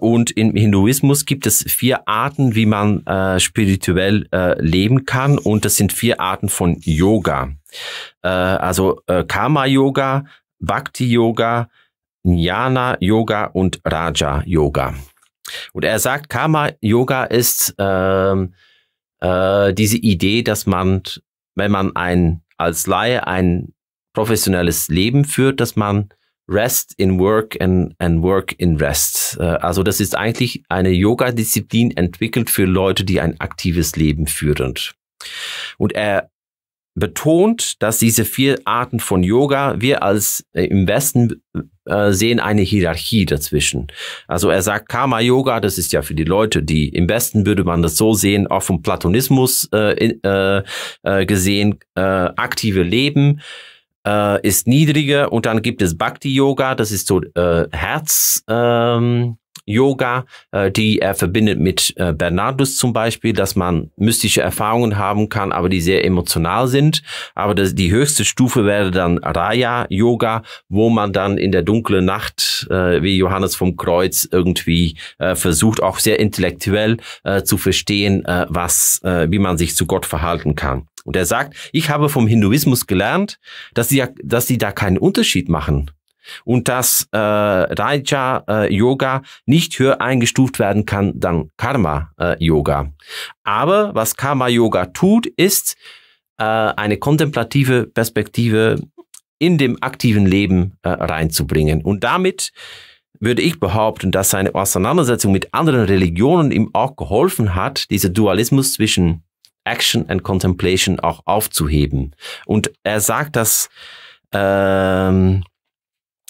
Und im Hinduismus gibt es vier Arten, wie man äh, spirituell äh, leben kann. Und das sind vier Arten von Yoga. Äh, also Karma-Yoga, Bhakti-Yoga, Jnana Yoga und Raja Yoga. Und er sagt, Karma Yoga ist ähm, äh, diese Idee, dass man, wenn man ein als Laie ein professionelles Leben führt, dass man Rest in Work and, and Work in Rest. Äh, also das ist eigentlich eine Yoga-Disziplin entwickelt für Leute, die ein aktives Leben führen. Und er betont, dass diese vier Arten von Yoga, wir als äh, im Westen äh, sehen eine Hierarchie dazwischen. Also er sagt Karma Yoga, das ist ja für die Leute, die im Westen würde man das so sehen, auch vom Platonismus äh, äh, äh, gesehen, äh, aktive Leben äh, ist niedriger und dann gibt es Bhakti Yoga, das ist so äh, Herz. Ähm, Yoga, äh, die er verbindet mit äh, Bernardus zum Beispiel, dass man mystische Erfahrungen haben kann, aber die sehr emotional sind. Aber das, die höchste Stufe wäre dann Raya Yoga, wo man dann in der dunklen Nacht, äh, wie Johannes vom Kreuz, irgendwie äh, versucht, auch sehr intellektuell äh, zu verstehen, äh, was, äh, wie man sich zu Gott verhalten kann. Und er sagt, ich habe vom Hinduismus gelernt, dass sie, dass sie da keinen Unterschied machen und dass äh, Raja äh, Yoga nicht höher eingestuft werden kann dann Karma äh, Yoga. Aber was Karma Yoga tut, ist äh, eine kontemplative Perspektive in dem aktiven Leben äh, reinzubringen. Und damit würde ich behaupten, dass seine Auseinandersetzung mit anderen Religionen ihm auch geholfen hat, diesen Dualismus zwischen Action und Contemplation auch aufzuheben. Und er sagt, dass ähm,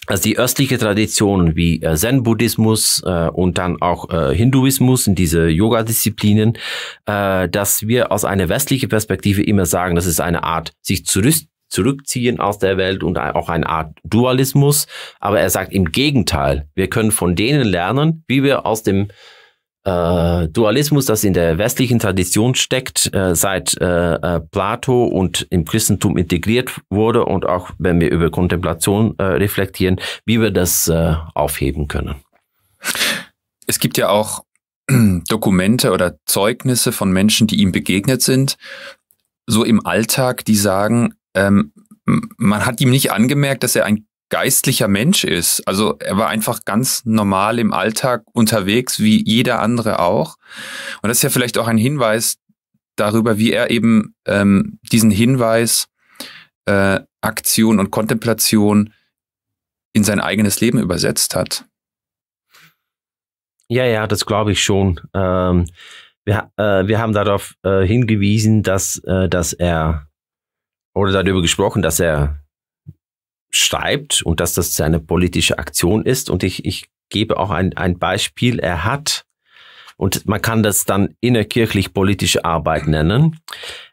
also die östliche Tradition wie äh, Zen-Buddhismus äh, und dann auch äh, Hinduismus in diese Yoga-Disziplinen, äh, dass wir aus einer westlichen Perspektive immer sagen, das ist eine Art, sich zurück, zurückziehen aus der Welt und auch eine Art Dualismus. Aber er sagt im Gegenteil, wir können von denen lernen, wie wir aus dem äh, Dualismus, das in der westlichen Tradition steckt, äh, seit äh, äh, Plato und im Christentum integriert wurde und auch wenn wir über Kontemplation äh, reflektieren, wie wir das äh, aufheben können. Es gibt ja auch Dokumente oder Zeugnisse von Menschen, die ihm begegnet sind, so im Alltag, die sagen, ähm, man hat ihm nicht angemerkt, dass er ein geistlicher Mensch ist. Also er war einfach ganz normal im Alltag unterwegs, wie jeder andere auch. Und das ist ja vielleicht auch ein Hinweis darüber, wie er eben ähm, diesen Hinweis, äh, Aktion und Kontemplation in sein eigenes Leben übersetzt hat. Ja, ja, das glaube ich schon. Ähm, wir, äh, wir haben darauf äh, hingewiesen, dass, äh, dass er, oder darüber gesprochen, dass er schreibt und dass das seine politische Aktion ist. Und ich, ich gebe auch ein, ein Beispiel. Er hat, und man kann das dann innerkirchlich politische Arbeit nennen,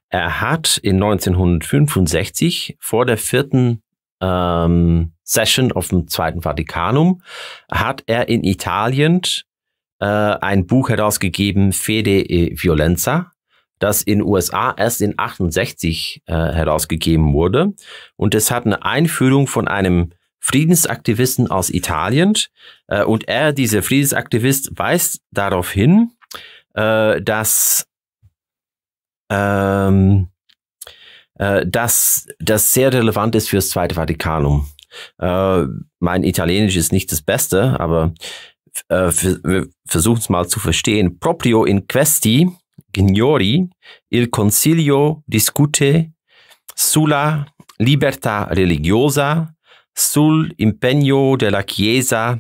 er hat in 1965 vor der vierten ähm, Session auf dem Zweiten Vatikanum, hat er in Italien äh, ein Buch herausgegeben, Fede e Violenza, das in USA erst in 68 äh, herausgegeben wurde. Und es hat eine Einführung von einem Friedensaktivisten aus Italien. Äh, und er, dieser Friedensaktivist, weist darauf hin, äh, dass, ähm, äh, dass das sehr relevant ist fürs Zweite Vatikanum. Äh, mein Italienisch ist nicht das Beste, aber äh, wir versuchen es mal zu verstehen. Proprio in questi Ignori, il Consiglio discute sulla libertà religiosa, sull'impegno della Chiesa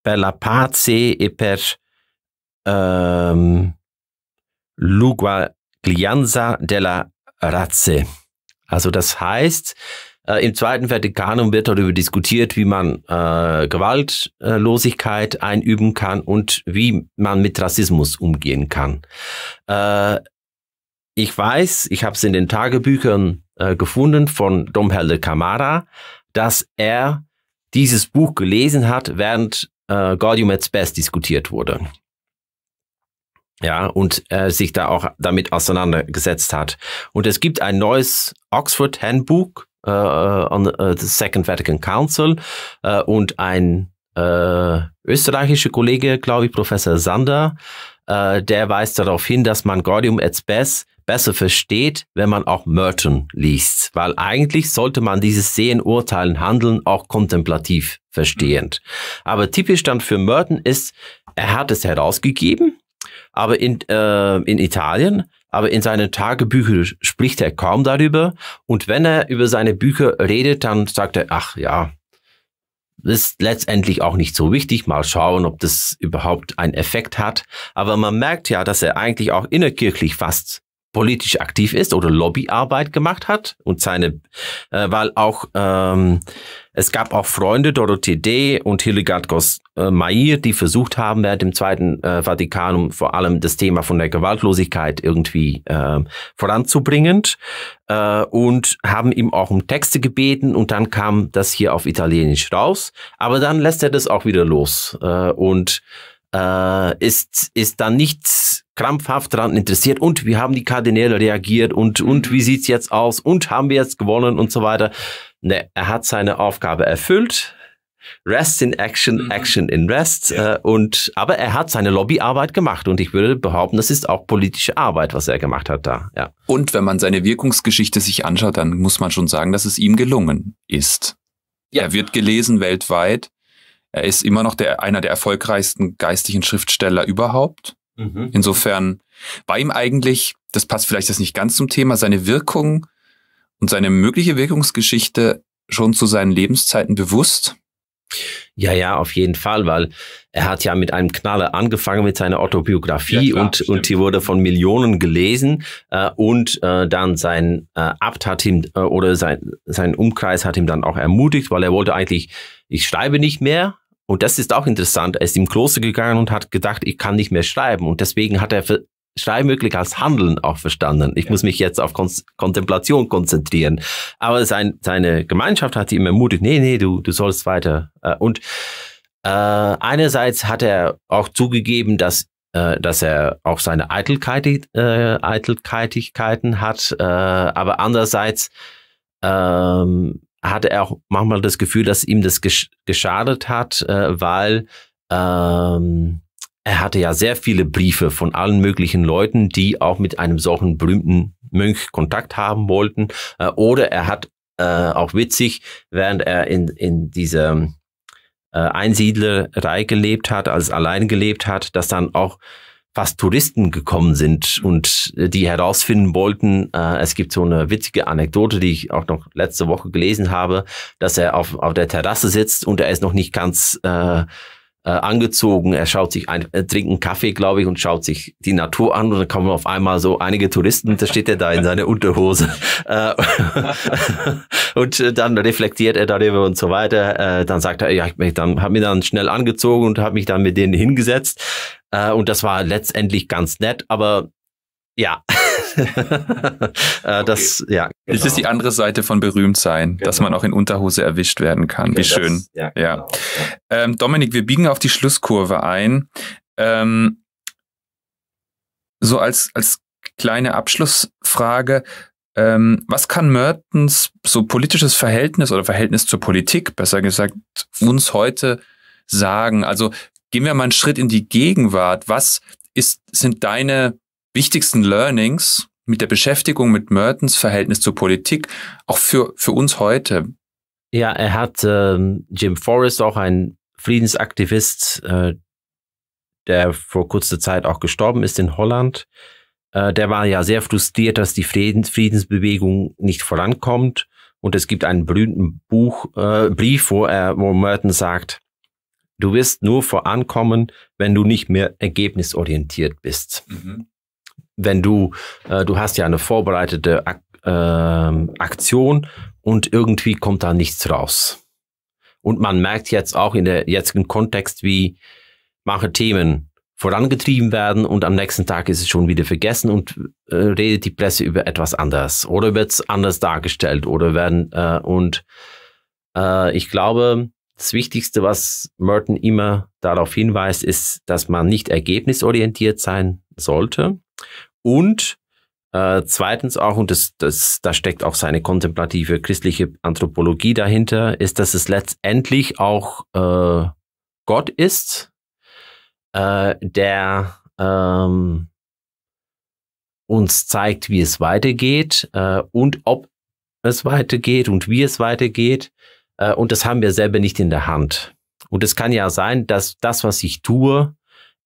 per la pace e per um, l'uguaglianza della razza. Also das heißt, Äh, Im Zweiten Vatikanum wird darüber diskutiert, wie man äh, Gewaltlosigkeit einüben kann und wie man mit Rassismus umgehen kann. Äh, ich weiß, ich habe es in den Tagebüchern äh, gefunden von Domhelde Camara, dass er dieses Buch gelesen hat, während äh, Gordium at Best diskutiert wurde ja, und äh, sich da auch damit auseinandergesetzt hat. Und es gibt ein neues Oxford Handbook äh, äh, an äh, das Second Vatican Council und ein österreichischer Kollege, glaube ich, Professor Sander, der weist darauf hin, dass man Gordium et Spes besser versteht, wenn man auch Merton liest, weil eigentlich sollte man dieses Sehen, Urteilen, Handeln auch kontemplativ verstehend. Aber typisch dann für Merton ist, er hat es herausgegeben, aber in, äh, in Italien aber in seinen Tagebüchern spricht er kaum darüber. Und wenn er über seine Bücher redet, dann sagt er, ach ja, ist letztendlich auch nicht so wichtig. Mal schauen, ob das überhaupt einen Effekt hat. Aber man merkt ja, dass er eigentlich auch innerkirchlich fast politisch aktiv ist oder Lobbyarbeit gemacht hat und seine, äh, weil auch ähm, es gab auch Freunde, Dorothee Day und Hildegard Goss-Mair, äh, die versucht haben, während dem Zweiten äh, Vatikanum vor allem das Thema von der Gewaltlosigkeit irgendwie äh, voranzubringen äh, und haben ihm auch um Texte gebeten und dann kam das hier auf Italienisch raus. Aber dann lässt er das auch wieder los äh, und äh, ist, ist dann nichts krampfhaft daran interessiert und wie haben die Kardinäle reagiert und, und mhm. wie sieht's jetzt aus und haben wir jetzt gewonnen und so weiter. Ne, er hat seine Aufgabe erfüllt. Rest in Action, mhm. Action in Rest. Ja. Äh, und, aber er hat seine Lobbyarbeit gemacht und ich würde behaupten, das ist auch politische Arbeit, was er gemacht hat da. Ja. Und wenn man seine Wirkungsgeschichte sich anschaut, dann muss man schon sagen, dass es ihm gelungen ist. Ja. Er wird gelesen weltweit. Er ist immer noch der, einer der erfolgreichsten geistlichen Schriftsteller überhaupt. Mhm. Insofern war ihm eigentlich, das passt vielleicht jetzt nicht ganz zum Thema, seine Wirkung und seine mögliche Wirkungsgeschichte schon zu seinen Lebenszeiten bewusst? Ja, ja, auf jeden Fall, weil er hat ja mit einem Knaller angefangen mit seiner Autobiografie ja, klar, und, und die wurde von Millionen gelesen äh, und äh, dann sein äh, Abt hat ihm äh, oder sein, sein Umkreis hat ihm dann auch ermutigt, weil er wollte eigentlich, ich schreibe nicht mehr, und das ist auch interessant. Er ist im Kloster gegangen und hat gedacht, ich kann nicht mehr schreiben. Und deswegen hat er Schreimöglich als Handeln auch verstanden. Ich ja. muss mich jetzt auf Kon Kontemplation konzentrieren. Aber sein, seine Gemeinschaft hat ihm ermutigt, nee, nee, du, du sollst weiter. Äh, und äh, einerseits hat er auch zugegeben, dass äh, dass er auch seine Eitelkeit, äh, Eitelkeitigkeiten hat, äh, aber andererseits ähm, hatte er auch manchmal das Gefühl, dass ihm das gesch geschadet hat, äh, weil ähm, er hatte ja sehr viele Briefe von allen möglichen Leuten, die auch mit einem solchen berühmten Mönch Kontakt haben wollten. Äh, oder er hat äh, auch witzig, während er in, in dieser äh, Einsiedlerei gelebt hat, als allein gelebt hat, dass dann auch fast Touristen gekommen sind und die herausfinden wollten, äh, es gibt so eine witzige Anekdote, die ich auch noch letzte Woche gelesen habe, dass er auf, auf der Terrasse sitzt und er ist noch nicht ganz äh, äh, angezogen, er schaut sich ein, er trinkt einen Kaffee, glaube ich, und schaut sich die Natur an und dann kommen auf einmal so einige Touristen, da steht er da in seiner Unterhose äh, und äh, dann reflektiert er darüber und so weiter. Äh, dann sagt er, ja, ich mich dann habe mich dann schnell angezogen und habe mich dann mit denen hingesetzt und das war letztendlich ganz nett, aber ja. äh, das, ja. Genau. Es ist die genau. andere Seite von berühmt sein, genau. dass man auch in Unterhose erwischt werden kann. Okay, Wie schön. Das, ja. ja. Genau. Ähm, Dominik, wir biegen auf die Schlusskurve ein. Ähm, so als, als kleine Abschlussfrage. Ähm, was kann Mertens so politisches Verhältnis oder Verhältnis zur Politik, besser gesagt, uns heute sagen? Also gehen wir mal einen Schritt in die Gegenwart. Was ist, sind deine wichtigsten Learnings mit der Beschäftigung mit Mertens Verhältnis zur Politik, auch für, für uns heute? Ja, er hat ähm, Jim Forrest, auch ein Friedensaktivist, äh, der vor kurzer Zeit auch gestorben ist in Holland. Äh, der war ja sehr frustriert, dass die Friedens Friedensbewegung nicht vorankommt. Und es gibt einen berühmten Buch, äh, Brief, wo, er, wo Merton sagt, du wirst nur vorankommen, wenn du nicht mehr ergebnisorientiert bist. Mhm wenn du, äh, du hast ja eine vorbereitete Ak äh, Aktion und irgendwie kommt da nichts raus. Und man merkt jetzt auch in der jetzigen Kontext, wie manche Themen vorangetrieben werden und am nächsten Tag ist es schon wieder vergessen und äh, redet die Presse über etwas anders oder wird es anders dargestellt oder werden äh, und äh, ich glaube, das Wichtigste, was Merton immer darauf hinweist, ist, dass man nicht ergebnisorientiert sein sollte und äh, zweitens auch, und das, das, da steckt auch seine kontemplative christliche Anthropologie dahinter, ist, dass es letztendlich auch äh, Gott ist, äh, der ähm, uns zeigt, wie es weitergeht äh, und ob es weitergeht und wie es weitergeht. Äh, und das haben wir selber nicht in der Hand. Und es kann ja sein, dass das, was ich tue,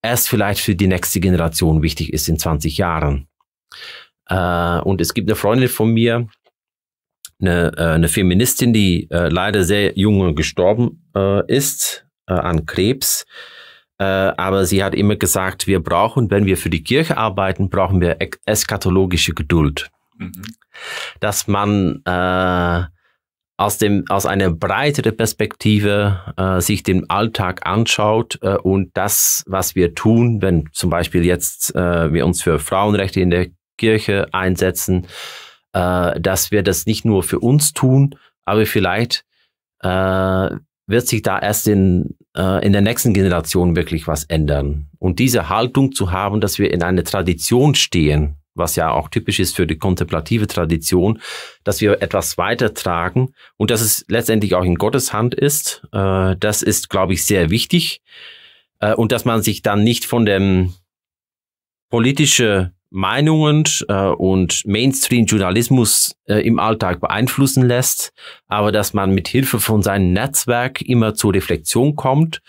erst vielleicht für die nächste Generation wichtig ist in 20 Jahren. Äh, und es gibt eine Freundin von mir, eine, äh, eine Feministin, die äh, leider sehr jung gestorben äh, ist äh, an Krebs. Äh, aber sie hat immer gesagt, wir brauchen, wenn wir für die Kirche arbeiten, brauchen wir eschatologische Geduld. Mhm. Dass man aus, dem, aus einer breiteren Perspektive äh, sich den Alltag anschaut äh, und das, was wir tun, wenn zum Beispiel jetzt äh, wir uns für Frauenrechte in der Kirche einsetzen, äh, dass wir das nicht nur für uns tun, aber vielleicht äh, wird sich da erst in, äh, in der nächsten Generation wirklich was ändern. Und diese Haltung zu haben, dass wir in einer Tradition stehen, was ja auch typisch ist für die kontemplative Tradition, dass wir etwas weitertragen und dass es letztendlich auch in Gottes Hand ist. Äh, das ist, glaube ich, sehr wichtig. Äh, und dass man sich dann nicht von dem politischen Meinungen äh, und Mainstream-Journalismus im Alltag beeinflussen lässt, aber dass man mit Hilfe von seinem Netzwerk immer zur Reflexion kommt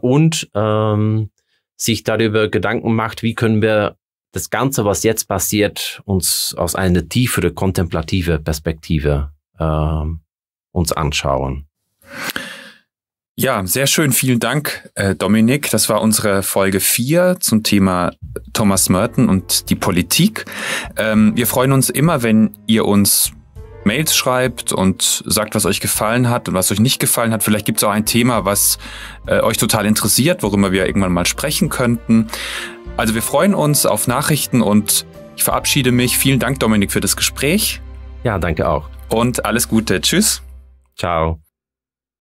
und ähm, sich darüber Gedanken macht, wie können wir das Ganze, was jetzt passiert, uns aus einer tieferen kontemplative Perspektive äh, uns anschauen. Ja, sehr schön. Vielen Dank, äh, Dominik. Das war unsere Folge 4 zum Thema Thomas Merton und die Politik. Ähm, wir freuen uns immer, wenn ihr uns Mails schreibt und sagt, was euch gefallen hat und was euch nicht gefallen hat. Vielleicht gibt es auch ein Thema, was äh, euch total interessiert, worüber wir irgendwann mal sprechen könnten. Also wir freuen uns auf Nachrichten und ich verabschiede mich. Vielen Dank, Dominik, für das Gespräch. Ja, danke auch. Und alles Gute. Tschüss. Ciao.